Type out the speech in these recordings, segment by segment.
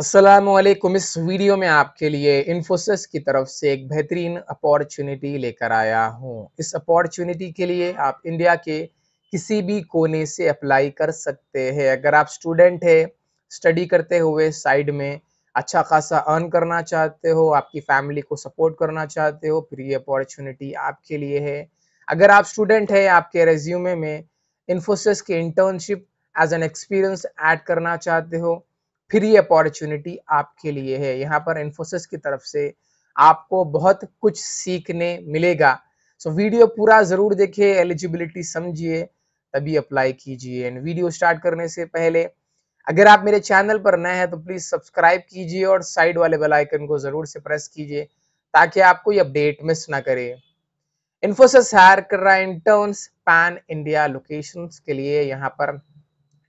असलम इस वीडियो में आपके लिए इन्फोसिस की तरफ से एक बेहतरीन अपॉर्चुनिटी लेकर आया हूँ इस अपॉर्चुनिटी के लिए आप इंडिया के किसी भी कोने से अप्लाई कर सकते हैं अगर आप स्टूडेंट है स्टडी करते हुए साइड में अच्छा खासा अर्न करना चाहते हो आपकी फैमिली को सपोर्ट करना चाहते हो फिर ये अपॉर्चुनिटी आपके लिए है अगर आप स्टूडेंट है आपके रेज्यूमे में इन्फोसिस के internship as an experience add करना चाहते हो फ्री अपॉर्चुनिटी आपके लिए है यहाँ पर इन्फोसिस की तरफ से आपको बहुत कुछ सीखने मिलेगा सो so, वीडियो पूरा जरूर देखिए एलिजिबिलिटी समझिए तभी अप्लाई कीजिए एंड वीडियो स्टार्ट करने से पहले अगर आप मेरे चैनल पर नए हैं तो प्लीज सब्सक्राइब कीजिए और साइड वाले बेल आइकन को जरूर से प्रेस कीजिए ताकि आप कोई अपडेट मिस ना करें इन्फोसिस हायर कर रहा है इंटर्न्स पैन इंडिया लोकेशंस के लिए यहाँ पर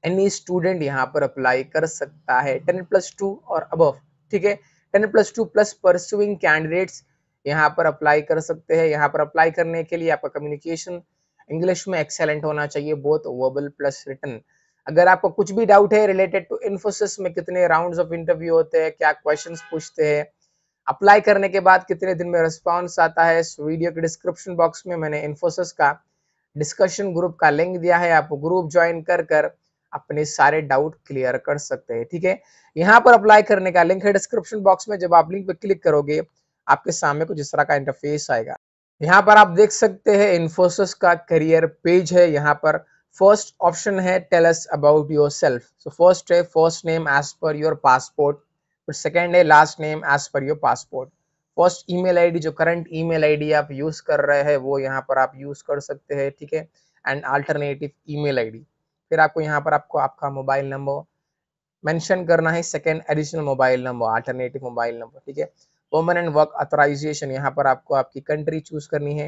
एनी स्टूडेंट यहाँ पर अप्लाई कर सकता है टेन प्लस टू और अब ठीक है ten plus two plus pursuing candidates यहाँ पर अप्लाई कर सकते हैं यहाँ पर अप्लाई करने के लिए आपका कम्युनिकेशन इंग्लिश में एक्सेलेंट होना चाहिए बोथ वर्बल प्लस रिटर्न अगर आपको कुछ भी डाउट है रिलेटेड टू इन्फोसिस में कितने राउंड ऑफ इंटरव्यू होते हैं क्या क्वेश्चन पूछते हैं अप्लाई करने के बाद कितने दिन में रिस्पॉन्स आता है इस वीडियो के डिस्क्रिप्शन बॉक्स में मैंने इन्फोसिस का डिस्कशन ग्रुप का लिंक दिया है आप ग्रुप ज्वाइन कर कर अपने सारे डाउट क्लियर कर सकते हैं ठीक है यहाँ पर अप्लाई करने का लिंक है डिस्क्रिप्शन बॉक्स में जब आप लिंक पर क्लिक करोगे आपके सामने कुछ इस तरह का इंटरफेस आएगा यहाँ पर आप देख सकते हैं इन्फोसिस का करियर पेज है यहाँ पर फर्स्ट ऑप्शन है tell us about yourself so first है first name as per your passport फिर सेकेंड है last name as per your passport first email ID जो करंट ईमेल आईडी आप यूज कर रहे हैं वो यहाँ पर आप यूज कर सकते हैं ठीक है एंड अल्टरनेटिव ईमेल आईडी फिर आपको यहाँ पर आपको आपका मोबाइल नंबर मेंशन करना है second additional mobile number alternative mobile number ठीक है एंड वर्क अथोराइजेशन यहाँ पर आपको आपकी कंट्री चूज करनी है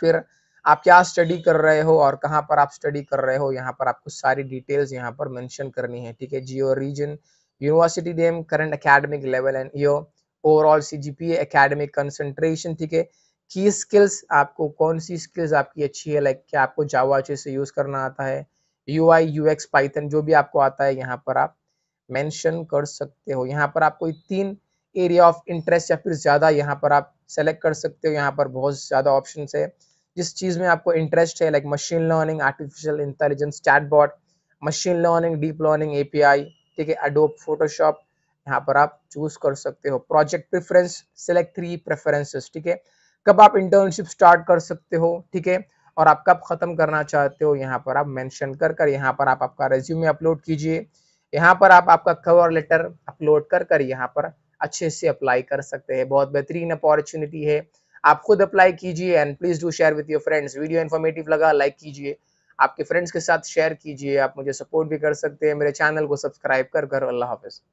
फिर आप क्या स्टडी कर रहे हो और कहाँ पर आप स्टडी कर रहे हो यहाँ पर आपको सारी डिटेल्स यहाँ पर मैंशन करनी है ठीक है geo region university name current academic level and your overall C G P academic concentration ठीक है की स्किल्स आपको कौन सी स्किल्स आपकी अच्छी है लाइक like, क्या आपको जावा अच्छे से यूज़ करना आता है U I U X Python जो भी आपको आता है यहाँ पर आप मेंशन कर सकते हो यहाँ पर आप कोई तीन एरिया ऑफ इंटरेस्ट या फिर ज़्यादा यहाँ पर आप सेलेक्ट कर सकते हो यहाँ पर बहुत ज़्यादा ऑप्शन है जिस चीज़ में आपको इंटरेस्ट है like machine learning artificial intelligence chatbot machine learning deep learning API ठीक है अडोब फोटोशॉप यहाँ पर आप चूज कर सकते हो project preference select three preferences ठीक है कब आप इंटर्नशिप स्टार्ट कर सकते हो ठीक है और आप कब ख़त्म करना चाहते हो यहाँ पर आप मेंशन कर कर यहाँ पर आप आपका रेज्यूमे अपलोड कीजिए यहाँ पर आप आपका कवर लेटर अपलोड कर कर यहाँ पर अच्छे से अप्लाई कर सकते हैं बहुत बेहतरीन अपॉर्चुनिटी है आप खुद अप्लाई कीजिए and please do share with your friends video informative लगा लाइक कीजिए आपके फ्रेंड्स के साथ शेयर कीजिए आप मुझे सपोर्ट भी कर सकते हैं मेरे चैनल को सब्सक्राइब कर कर अल्लाह हाफिज़